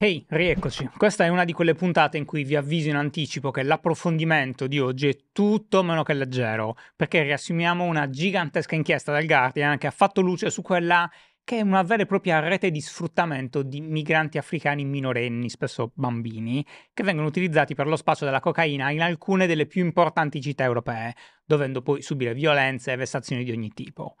Ehi, hey, rieccoci. Questa è una di quelle puntate in cui vi avviso in anticipo che l'approfondimento di oggi è tutto meno che leggero, perché riassumiamo una gigantesca inchiesta del Guardian che ha fatto luce su quella che è una vera e propria rete di sfruttamento di migranti africani minorenni, spesso bambini, che vengono utilizzati per lo spaccio della cocaina in alcune delle più importanti città europee, dovendo poi subire violenze e vessazioni di ogni tipo.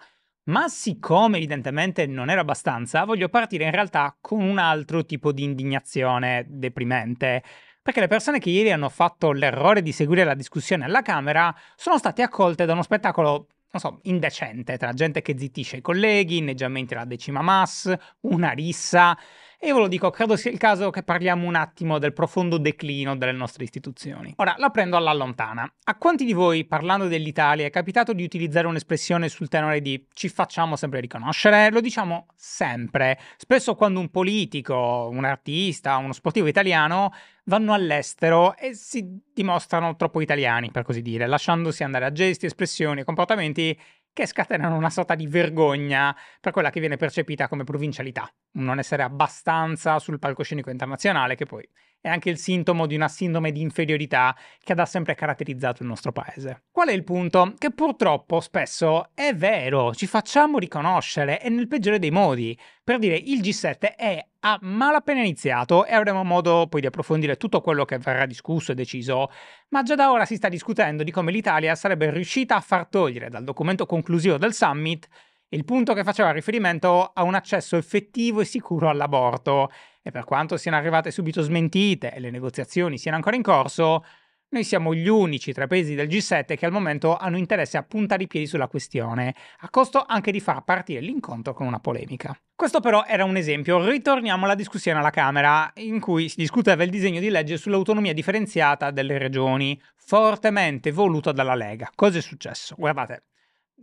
Ma siccome evidentemente non era abbastanza, voglio partire in realtà con un altro tipo di indignazione deprimente. Perché le persone che ieri hanno fatto l'errore di seguire la discussione alla Camera sono state accolte da uno spettacolo non so, indecente, tra gente che zittisce i colleghi, inneggiamenti alla decima mass, una rissa. E io ve lo dico, credo sia il caso che parliamo un attimo del profondo declino delle nostre istituzioni. Ora, la prendo alla lontana. A quanti di voi, parlando dell'Italia, è capitato di utilizzare un'espressione sul tenore di ci facciamo sempre riconoscere? Lo diciamo sempre. Spesso quando un politico, un artista, uno sportivo italiano vanno all'estero e si dimostrano troppo italiani, per così dire, lasciandosi andare a gesti, espressioni e comportamenti che scatenano una sorta di vergogna per quella che viene percepita come provincialità, non essere abbastanza sul palcoscenico internazionale, che poi è anche il sintomo di una sindrome di inferiorità che ha da sempre caratterizzato il nostro paese. Qual è il punto? Che purtroppo spesso è vero, ci facciamo riconoscere e nel peggiore dei modi, per dire, il G7 è a malapena iniziato e avremo modo poi di approfondire tutto quello che verrà discusso e deciso, ma già da ora si sta discutendo di come l'Italia sarebbe riuscita a far togliere dal documento conclusivo del summit il punto che faceva riferimento a un accesso effettivo e sicuro all'aborto. E per quanto siano arrivate subito smentite e le negoziazioni siano ancora in corso, noi siamo gli unici tra i paesi del G7 che al momento hanno interesse a puntare i piedi sulla questione, a costo anche di far partire l'incontro con una polemica. Questo però era un esempio. Ritorniamo alla discussione alla Camera, in cui si discuteva il disegno di legge sull'autonomia differenziata delle regioni, fortemente voluto dalla Lega. Cosa è successo? Guardate,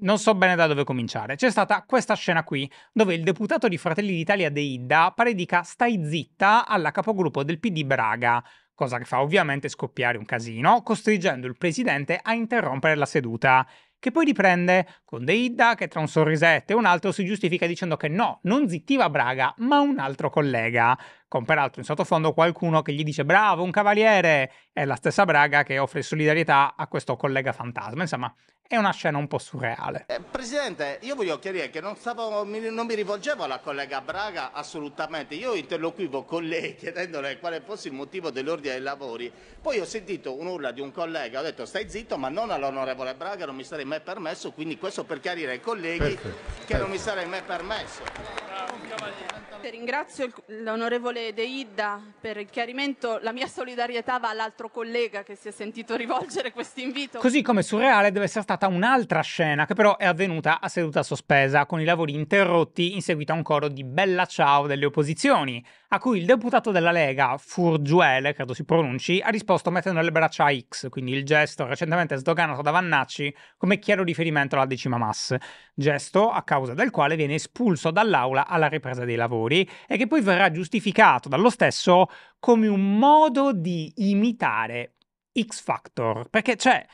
non so bene da dove cominciare. C'è stata questa scena qui, dove il deputato di Fratelli d'Italia De Idda predica stai zitta alla capogruppo del PD Braga, cosa che fa ovviamente scoppiare un casino, costringendo il presidente a interrompere la seduta che poi riprende con Deidda che tra un sorrisetto e un altro si giustifica dicendo che no, non zittiva Braga, ma un altro collega con peraltro in sottofondo qualcuno che gli dice bravo, un cavaliere! È la stessa Braga che offre solidarietà a questo collega fantasma. Insomma, è una scena un po' surreale. Eh, Presidente, io voglio chiarire che non, stavo, mi, non, mi, rivolgevo alla collega Braga assolutamente, io interloquivo con lei chiedendole quale fosse il motivo dell'ordine dei lavori, poi ho sentito un'urla di un collega, ho detto stai zitto ma non all'onorevole Braga, non mi sarei mai permesso, quindi questo per chiarire ai colleghi Perfetto. che Perfetto. non mi sarei mai permesso. Bravo, Ringrazio l'onorevole onorevole De Idda per il chiarimento, la mia solidarietà va all'altro collega che si è sentito rivolgere questo invito. Così come surreale deve essere stata un'altra scena che però è avvenuta a seduta sospesa, con i lavori interrotti in seguito a un coro di bella ciao delle opposizioni, a cui il deputato della Lega, Furgiuele, credo si pronunci, ha risposto mettendo le braccia a X, quindi il gesto recentemente sdoganato da Vannacci come chiaro riferimento alla decima mass, gesto a causa del quale viene espulso dall'aula alla ripresa dei lavori e che poi verrà giustificato spiegato dallo stesso come un modo di imitare X Factor, perché cioè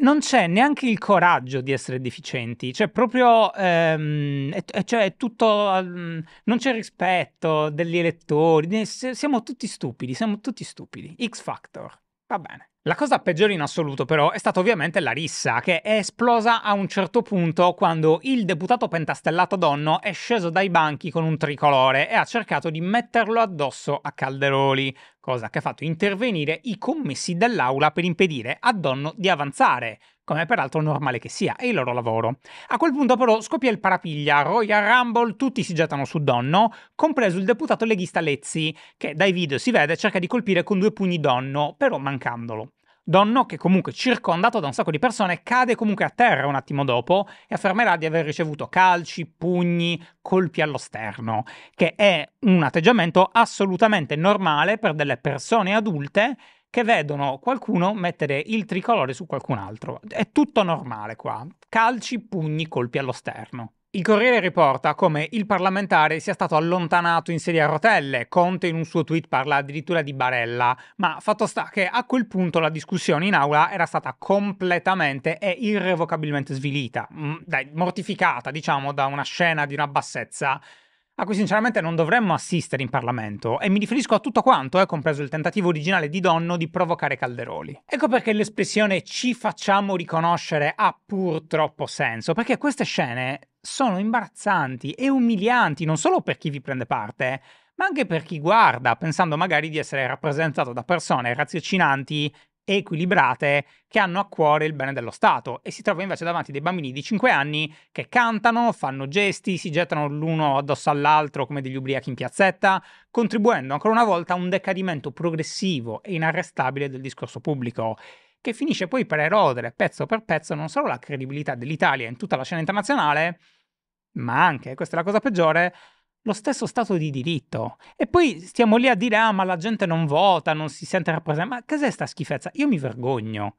non c'è neanche il coraggio di essere deficienti, cioè proprio ehm, è, cioè, è tutto um, non c'è rispetto degli elettori, siamo tutti stupidi, siamo tutti stupidi. X Factor. Va bene. La cosa peggiore in assoluto però è stata ovviamente la rissa, che è esplosa a un certo punto quando il deputato pentastellato Donno è sceso dai banchi con un tricolore e ha cercato di metterlo addosso a Calderoli, cosa che ha fatto intervenire i commessi dell'aula per impedire a Donno di avanzare, come peraltro normale che sia, è il loro lavoro. A quel punto però scoppia il parapiglia, Royal Rumble, tutti si gettano su Donno, compreso il deputato leghista Lezzi, che dai video si vede cerca di colpire con due pugni Donno, però mancandolo. Donno, che comunque circondato da un sacco di persone, cade comunque a terra un attimo dopo e affermerà di aver ricevuto calci, pugni, colpi allo sterno, che è un atteggiamento assolutamente normale per delle persone adulte che vedono qualcuno mettere il tricolore su qualcun altro. È tutto normale qua. Calci, pugni, colpi allo sterno. Il Corriere riporta come il parlamentare sia stato allontanato in sedia a rotelle, Conte in un suo tweet parla addirittura di barella, ma fatto sta che a quel punto la discussione in aula era stata completamente e irrevocabilmente svilita, mm, dai, mortificata diciamo da una scena di una bassezza a cui sinceramente non dovremmo assistere in Parlamento, e mi riferisco a tutto quanto, eh, compreso il tentativo originale di Donno di provocare Calderoli. Ecco perché l'espressione ci facciamo riconoscere ha purtroppo senso, perché queste scene sono imbarazzanti e umilianti non solo per chi vi prende parte, eh, ma anche per chi guarda, pensando magari di essere rappresentato da persone raziocinanti e equilibrate che hanno a cuore il bene dello Stato e si trova invece davanti dei bambini di 5 anni che cantano, fanno gesti, si gettano l'uno addosso all'altro come degli ubriachi in piazzetta, contribuendo ancora una volta a un decadimento progressivo e inarrestabile del discorso pubblico che finisce poi per erodere pezzo per pezzo non solo la credibilità dell'Italia in tutta la scena internazionale, ma anche, questa è la cosa peggiore, lo stesso Stato di diritto. E poi stiamo lì a dire, ah, ma la gente non vota, non si sente rappresentata. Ma cos'è sta schifezza? Io mi vergogno.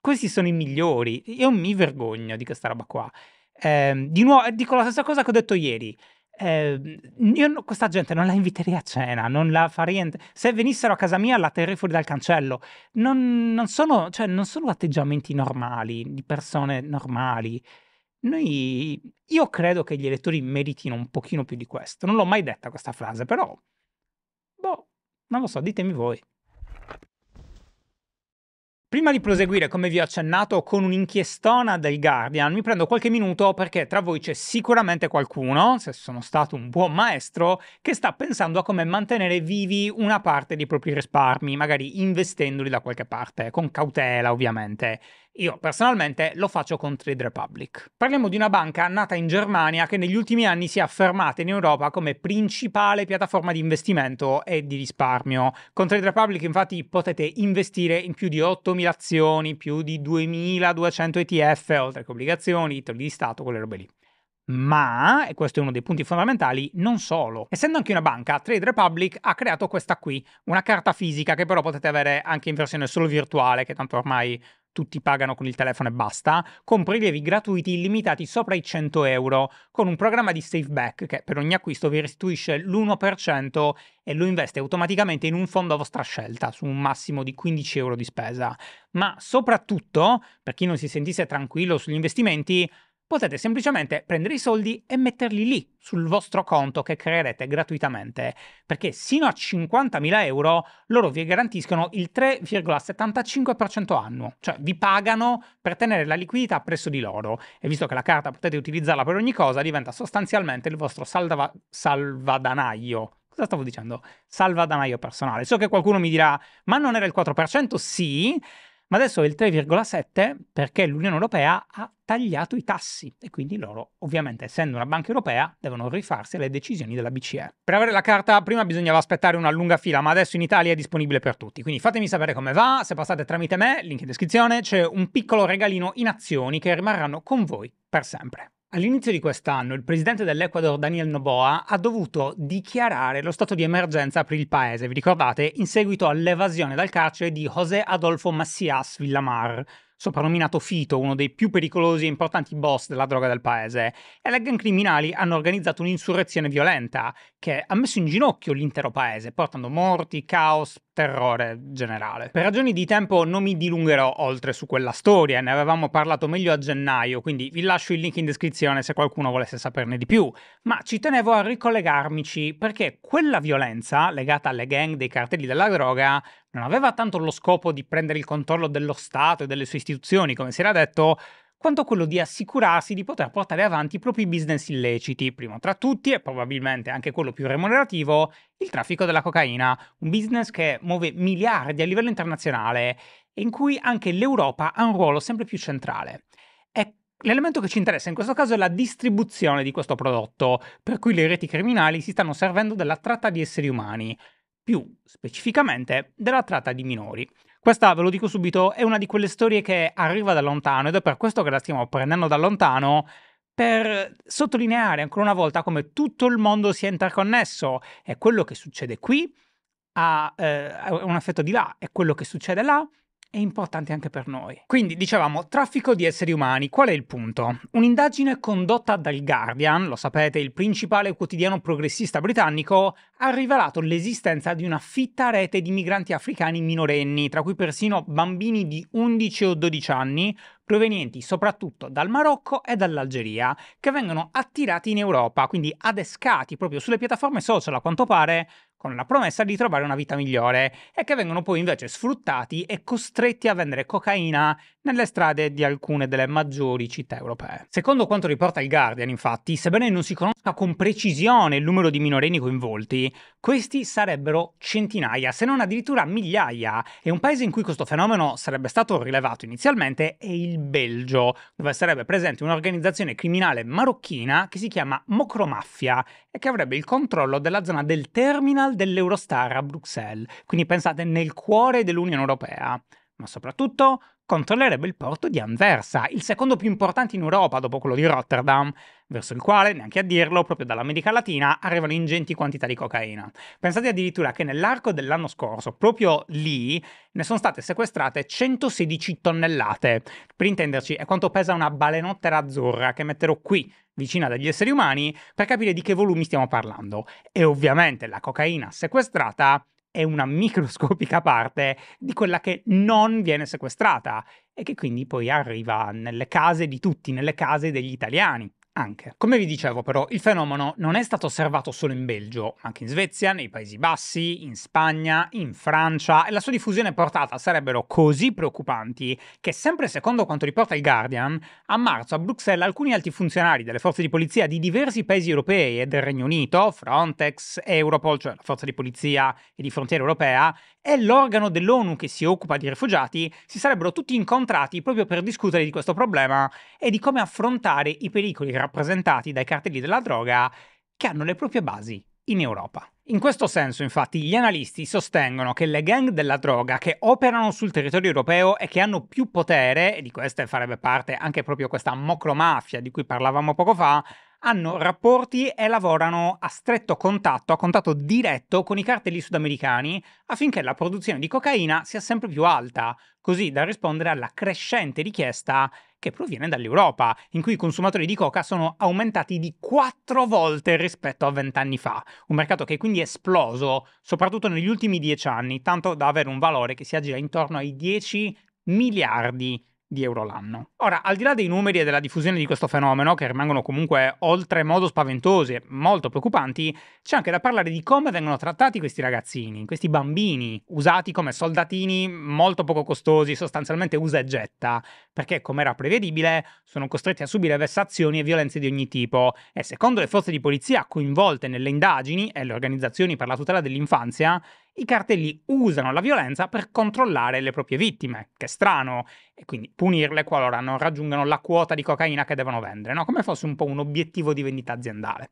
Questi sono i migliori. Io mi vergogno di questa roba qua. Eh, di nuovo, eh, dico la stessa cosa che ho detto ieri. Eh, io questa gente non la inviterei a cena, non la farei. niente. Se venissero a casa mia la terrei fuori dal cancello. Non, non, sono, cioè, non sono atteggiamenti normali, di persone normali. Noi, io credo che gli elettori meritino un pochino più di questo. Non l'ho mai detta questa frase, però, boh, non lo so, ditemi voi. Prima di proseguire, come vi ho accennato, con un'inchiestona del Guardian, mi prendo qualche minuto perché tra voi c'è sicuramente qualcuno, se sono stato un buon maestro, che sta pensando a come mantenere vivi una parte dei propri risparmi, magari investendoli da qualche parte, con cautela ovviamente. Io personalmente lo faccio con Trade Republic. Parliamo di una banca nata in Germania che negli ultimi anni si è affermata in Europa come principale piattaforma di investimento e di risparmio. Con Trade Republic infatti potete investire in più di 8.000 azioni, più di 2.200 ETF, oltre che obbligazioni, titoli di Stato, quelle robe lì. Ma, e questo è uno dei punti fondamentali, non solo. Essendo anche una banca, Trade Republic ha creato questa qui, una carta fisica che però potete avere anche in versione solo virtuale, che tanto ormai tutti pagano con il telefono e basta, con prelievi gratuiti limitati sopra i 100 euro, con un programma di save back che per ogni acquisto vi restituisce l'1% e lo investe automaticamente in un fondo a vostra scelta, su un massimo di 15 euro di spesa. Ma soprattutto, per chi non si sentisse tranquillo sugli investimenti, potete semplicemente prendere i soldi e metterli lì sul vostro conto che creerete gratuitamente, perché sino a 50.000 euro loro vi garantiscono il 3,75% annuo, cioè vi pagano per tenere la liquidità presso di loro e visto che la carta potete utilizzarla per ogni cosa diventa sostanzialmente il vostro salva- salvadanaio cosa stavo dicendo? Salvadanaio personale. So che qualcuno mi dirà, ma non era il 4%? Sì, ma adesso è il 3,7 perché l'Unione Europea ha tagliato i tassi e quindi loro, ovviamente essendo una banca europea, devono rifarsi alle decisioni della BCE. Per avere la carta prima bisognava aspettare una lunga fila, ma adesso in Italia è disponibile per tutti, quindi fatemi sapere come va, se passate tramite me, link in descrizione, c'è un piccolo regalino in azioni che rimarranno con voi per sempre. All'inizio di quest'anno il presidente dell'Ecuador Daniel Noboa ha dovuto dichiarare lo stato di emergenza per il paese, vi ricordate, in seguito all'evasione dal carcere di José Adolfo Macias Villamar, soprannominato Fito, uno dei più pericolosi e importanti boss della droga del paese, e le gang criminali hanno organizzato un'insurrezione violenta che ha messo in ginocchio l'intero paese, portando morti, caos, terrore generale. Per ragioni di tempo non mi dilungherò oltre su quella storia, ne avevamo parlato meglio a gennaio, quindi vi lascio il link in descrizione se qualcuno volesse saperne di più, ma ci tenevo a ricollegarmici perché quella violenza legata alle gang dei cartelli della droga non aveva tanto lo scopo di prendere il controllo dello Stato e delle sue istituzioni, come si era detto, quanto quello di assicurarsi di poter portare avanti i propri business illeciti, primo tra tutti e probabilmente anche quello più remunerativo, il traffico della cocaina, un business che muove miliardi a livello internazionale e in cui anche l'Europa ha un ruolo sempre più centrale. L'elemento che ci interessa in questo caso è la distribuzione di questo prodotto, per cui le reti criminali si stanno servendo della tratta di esseri umani, più specificamente della tratta di minori. Questa, ve lo dico subito, è una di quelle storie che arriva da lontano ed è per questo che la stiamo prendendo da lontano per sottolineare ancora una volta come tutto il mondo sia interconnesso e quello che succede qui ha eh, un effetto di là e quello che succede là è importante anche per noi. Quindi dicevamo traffico di esseri umani, qual è il punto? Un'indagine condotta dal Guardian, lo sapete, il principale quotidiano progressista britannico, ha rivelato l'esistenza di una fitta rete di migranti africani minorenni, tra cui persino bambini di 11 o 12 anni, provenienti soprattutto dal Marocco e dall'Algeria, che vengono attirati in Europa, quindi adescati proprio sulle piattaforme social a quanto pare con la promessa di trovare una vita migliore e che vengono poi invece sfruttati e costretti a vendere cocaina nelle strade di alcune delle maggiori città europee. Secondo quanto riporta il Guardian, infatti, sebbene non si conosca con precisione il numero di minorenni coinvolti, questi sarebbero centinaia, se non addirittura migliaia, e un paese in cui questo fenomeno sarebbe stato rilevato inizialmente è il Belgio, dove sarebbe presente un'organizzazione criminale marocchina che si chiama Mocromafia e che avrebbe il controllo della zona del terminal terminal dell'Eurostar a Bruxelles, quindi pensate nel cuore dell'Unione Europea, ma soprattutto controllerebbe il porto di Anversa, il secondo più importante in Europa dopo quello di Rotterdam, verso il quale, neanche a dirlo, proprio dall'America Latina arrivano ingenti quantità di cocaina. Pensate addirittura che nell'arco dell'anno scorso, proprio lì, ne sono state sequestrate 116 tonnellate. Per intenderci, è quanto pesa una balenottera azzurra che metterò qui vicina agli esseri umani per capire di che volumi stiamo parlando. E ovviamente la cocaina sequestrata è una microscopica parte di quella che non viene sequestrata e che quindi poi arriva nelle case di tutti, nelle case degli italiani anche. Come vi dicevo però, il fenomeno non è stato osservato solo in Belgio, ma anche in Svezia, nei Paesi Bassi, in Spagna, in Francia e la sua diffusione portata sarebbero così preoccupanti che sempre secondo quanto riporta il Guardian, a marzo a Bruxelles alcuni alti funzionari delle forze di polizia di diversi paesi europei e del Regno Unito, Frontex, Europol, cioè la forza di polizia e di frontiera europea, e l'organo dell'ONU che si occupa di rifugiati, si sarebbero tutti incontrati proprio per discutere di questo problema e di come affrontare i pericoli rappresentati dai cartelli della droga che hanno le proprie basi in Europa. In questo senso, infatti, gli analisti sostengono che le gang della droga che operano sul territorio europeo e che hanno più potere, e di queste farebbe parte anche proprio questa mocromafia di cui parlavamo poco fa, hanno rapporti e lavorano a stretto contatto, a contatto diretto con i cartelli sudamericani affinché la produzione di cocaina sia sempre più alta, così da rispondere alla crescente richiesta che proviene dall'Europa, in cui i consumatori di coca sono aumentati di quattro volte rispetto a vent'anni fa, un mercato che è quindi esploso soprattutto negli ultimi dieci anni, tanto da avere un valore che si aggira intorno ai 10 miliardi di euro l'anno. Ora, al di là dei numeri e della diffusione di questo fenomeno, che rimangono comunque oltremodo spaventosi e molto preoccupanti, c'è anche da parlare di come vengono trattati questi ragazzini, questi bambini, usati come soldatini molto poco costosi, sostanzialmente usa e getta, perché come era prevedibile sono costretti a subire vessazioni e violenze di ogni tipo e secondo le forze di polizia coinvolte nelle indagini e le organizzazioni per la tutela dell'infanzia, i cartelli usano la violenza per controllare le proprie vittime, che è strano, e quindi punirle qualora non raggiungano la quota di cocaina che devono vendere, no? come fosse un po' un obiettivo di vendita aziendale.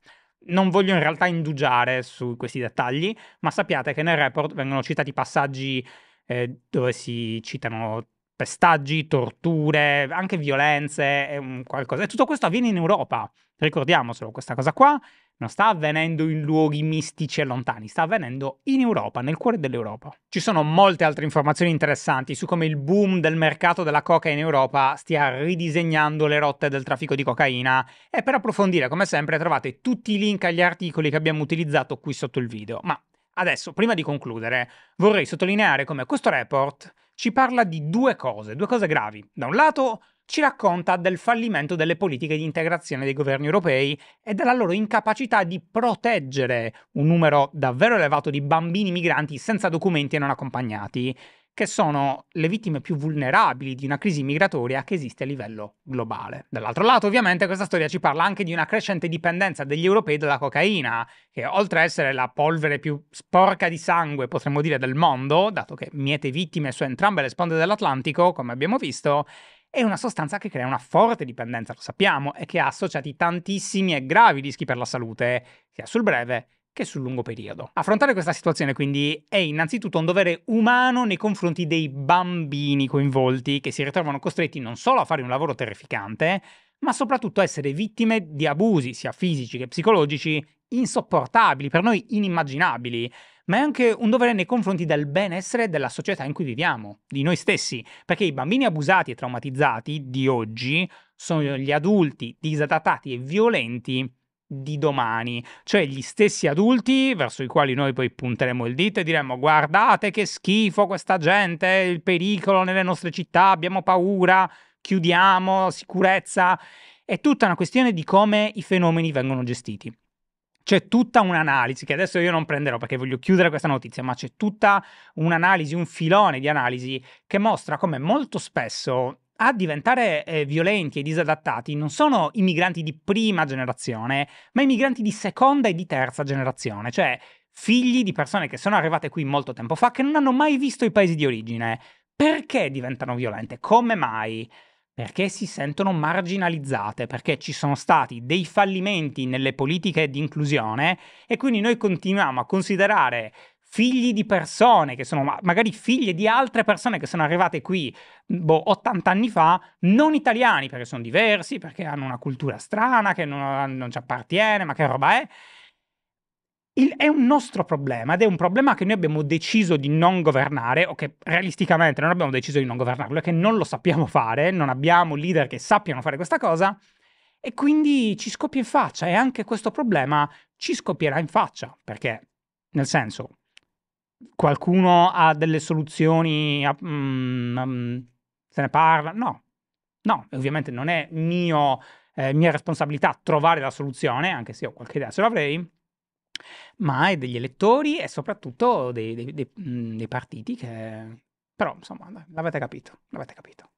Non voglio in realtà indugiare su questi dettagli, ma sappiate che nel report vengono citati passaggi eh, dove si citano pestaggi, torture, anche violenze, qualcosa. E tutto questo avviene in Europa, ricordiamocelo, questa cosa qua non sta avvenendo in luoghi mistici e lontani, sta avvenendo in Europa, nel cuore dell'Europa. Ci sono molte altre informazioni interessanti su come il boom del mercato della coca in Europa stia ridisegnando le rotte del traffico di cocaina e per approfondire, come sempre, trovate tutti i link agli articoli che abbiamo utilizzato qui sotto il video. Ma adesso, prima di concludere, vorrei sottolineare come questo report ci parla di due cose, due cose gravi. Da un lato, ci racconta del fallimento delle politiche di integrazione dei governi europei e della loro incapacità di proteggere un numero davvero elevato di bambini migranti senza documenti e non accompagnati, che sono le vittime più vulnerabili di una crisi migratoria che esiste a livello globale. Dall'altro lato, ovviamente, questa storia ci parla anche di una crescente dipendenza degli europei dalla cocaina, che oltre a essere la polvere più sporca di sangue, potremmo dire, del mondo, dato che miete vittime su entrambe le sponde dell'Atlantico, come abbiamo visto, è una sostanza che crea una forte dipendenza, lo sappiamo, e che ha associati tantissimi e gravi rischi per la salute, sia sul breve che sul lungo periodo. Affrontare questa situazione quindi è innanzitutto un dovere umano nei confronti dei bambini coinvolti che si ritrovano costretti non solo a fare un lavoro terrificante, ma soprattutto a essere vittime di abusi sia fisici che psicologici insopportabili, per noi inimmaginabili, ma è anche un dovere nei confronti del benessere della società in cui viviamo, di noi stessi, perché i bambini abusati e traumatizzati di oggi sono gli adulti disadattati e violenti di domani, cioè gli stessi adulti verso i quali noi poi punteremo il dito e diremmo guardate che schifo questa gente, il pericolo nelle nostre città, abbiamo paura, chiudiamo, sicurezza. È tutta una questione di come i fenomeni vengono gestiti c'è tutta un'analisi, che adesso io non prenderò perché voglio chiudere questa notizia, ma c'è tutta un'analisi, un filone di analisi che mostra come molto spesso a diventare eh, violenti e disadattati non sono i migranti di prima generazione, ma i migranti di seconda e di terza generazione, cioè figli di persone che sono arrivate qui molto tempo fa, che non hanno mai visto i paesi di origine. Perché diventano violente? Come mai? perché si sentono marginalizzate, perché ci sono stati dei fallimenti nelle politiche di inclusione e quindi noi continuiamo a considerare figli di persone che sono magari figlie di altre persone che sono arrivate qui boh, 80 anni fa, non italiani perché sono diversi, perché hanno una cultura strana che non, non ci appartiene, ma che roba è? Il, è un nostro problema ed è un problema che noi abbiamo deciso di non governare o che realisticamente non abbiamo deciso di non governarlo, è che non lo sappiamo fare, non abbiamo leader che sappiano fare questa cosa e quindi ci scoppia in faccia e anche questo problema ci scoppierà in faccia perché nel senso qualcuno ha delle soluzioni, a, mm, mm, se ne parla, no, no, ovviamente non è mio, eh, mia responsabilità trovare la soluzione, anche se io qualche idea se l'avrei ma è degli elettori e soprattutto dei, dei, dei, dei partiti che... Però, insomma, l'avete capito, l'avete capito.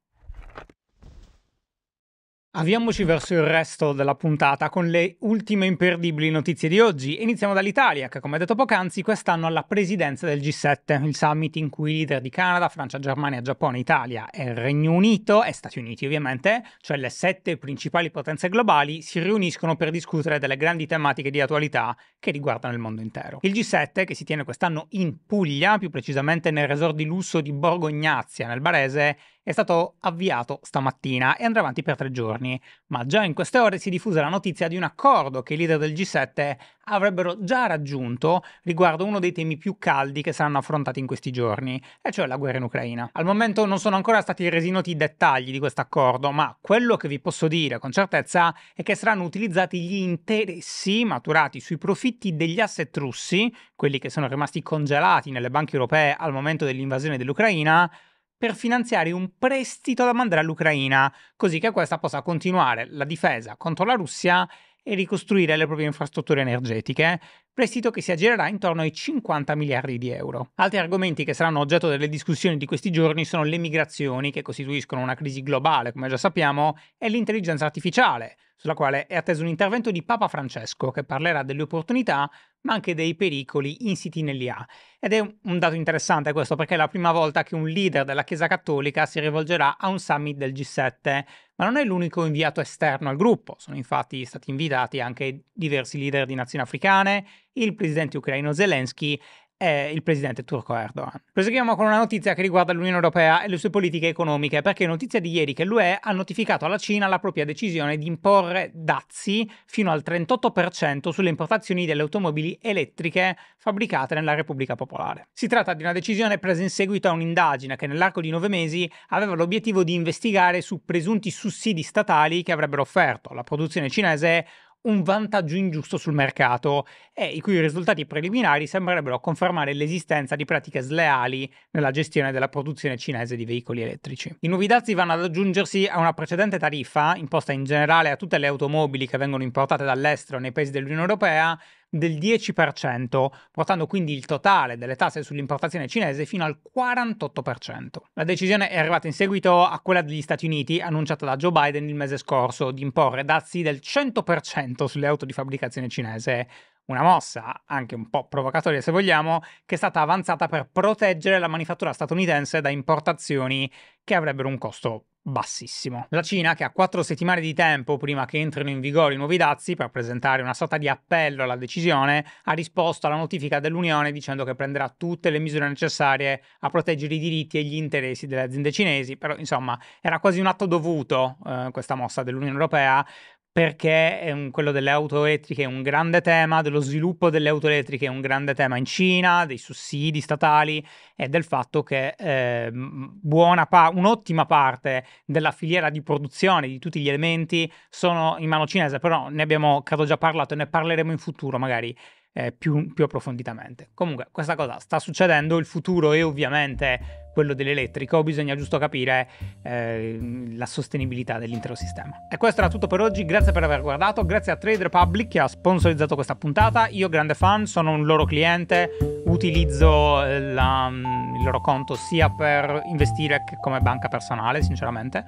Avviamoci verso il resto della puntata con le ultime imperdibili notizie di oggi. Iniziamo dall'Italia, che come detto poc'anzi quest'anno ha la presidenza del G7, il summit in cui i leader di Canada, Francia, Germania, Giappone, Italia e Regno Unito, e Stati Uniti ovviamente, cioè le sette principali potenze globali, si riuniscono per discutere delle grandi tematiche di attualità che riguardano il mondo intero. Il G7, che si tiene quest'anno in Puglia, più precisamente nel resort di lusso di Borgo Ignazia, nel Barese, è stato avviato stamattina e andrà avanti per tre giorni, ma già in queste ore si è diffusa la notizia di un accordo che i leader del G7 avrebbero già raggiunto riguardo uno dei temi più caldi che saranno affrontati in questi giorni, e cioè la guerra in Ucraina. Al momento non sono ancora stati resi noti i dettagli di questo accordo, ma quello che vi posso dire con certezza è che saranno utilizzati gli interessi maturati sui profitti degli asset russi, quelli che sono rimasti congelati nelle banche europee al momento dell'invasione dell'Ucraina, per finanziare un prestito da mandare all'Ucraina, così che questa possa continuare la difesa contro la Russia e ricostruire le proprie infrastrutture energetiche, prestito che si aggirerà intorno ai 50 miliardi di euro. Altri argomenti che saranno oggetto delle discussioni di questi giorni sono le migrazioni, che costituiscono una crisi globale, come già sappiamo, e l'intelligenza artificiale, sulla quale è atteso un intervento di Papa Francesco che parlerà delle opportunità ma anche dei pericoli insiti nell'IA. Ed è un dato interessante questo perché è la prima volta che un leader della Chiesa Cattolica si rivolgerà a un summit del G7, ma non è l'unico inviato esterno al gruppo, sono infatti stati invitati anche diversi leader di nazioni africane, il presidente ucraino Zelensky è il presidente turco Erdogan. Proseguiamo con una notizia che riguarda l'Unione Europea e le sue politiche economiche, perché è notizia di ieri che l'UE ha notificato alla Cina la propria decisione di imporre dazi fino al 38% sulle importazioni delle automobili elettriche fabbricate nella Repubblica Popolare. Si tratta di una decisione presa in seguito a un'indagine che nell'arco di nove mesi aveva l'obiettivo di investigare su presunti sussidi statali che avrebbero offerto alla produzione cinese un vantaggio ingiusto sul mercato e i cui risultati preliminari sembrerebbero confermare l'esistenza di pratiche sleali nella gestione della produzione cinese di veicoli elettrici. I nuovi dazi vanno ad aggiungersi a una precedente tariffa imposta in generale a tutte le automobili che vengono importate dall'estero nei paesi dell'Unione Europea del 10%, portando quindi il totale delle tasse sull'importazione cinese fino al 48%. La decisione è arrivata in seguito a quella degli Stati Uniti, annunciata da Joe Biden il mese scorso, di imporre dazi del 100% sulle auto di fabbricazione cinese una mossa anche un po' provocatoria se vogliamo, che è stata avanzata per proteggere la manifattura statunitense da importazioni che avrebbero un costo bassissimo. La Cina, che ha quattro settimane di tempo prima che entrino in vigore i nuovi dazi per presentare una sorta di appello alla decisione, ha risposto alla notifica dell'Unione dicendo che prenderà tutte le misure necessarie a proteggere i diritti e gli interessi delle aziende cinesi, però insomma era quasi un atto dovuto eh, questa mossa dell'Unione Europea perché un, ehm, quello delle auto elettriche è un grande tema, dello sviluppo delle auto elettriche è un grande tema in Cina, dei sussidi statali e del fatto che eh, pa- un'ottima parte della filiera di produzione di tutti gli elementi sono in mano cinese, però ne abbiamo credo già parlato e ne parleremo in futuro magari eh, più, più, approfonditamente. Comunque, questa cosa sta succedendo, il futuro è ovviamente quello dell'elettrico, bisogna giusto capire eh, la sostenibilità dell'intero sistema. E questo era tutto per oggi, grazie per aver guardato, grazie a Trade Republic che ha sponsorizzato questa puntata, io grande fan, sono un loro cliente, utilizzo eh, la, mm, il loro conto sia per investire che come banca personale, sinceramente.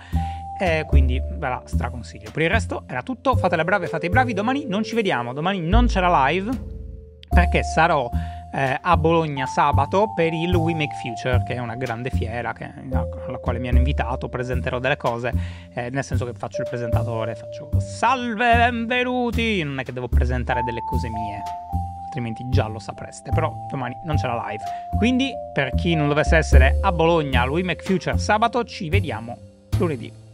E quindi ve la straconsiglio. Per il resto era tutto, fate le brave, fate i bravi, domani non ci vediamo, domani non c'è la live, perché sarò eh, a Bologna sabato per il We Make Future, che è una grande fiera che, alla quale mi hanno invitato, presenterò delle cose, eh, nel senso che faccio il presentatore, faccio salve, benvenuti, non è che devo presentare delle cose mie, altrimenti già lo sapreste, però domani non c'è la live. Quindi per chi non dovesse essere a Bologna al We Make Future sabato, ci vediamo lunedì.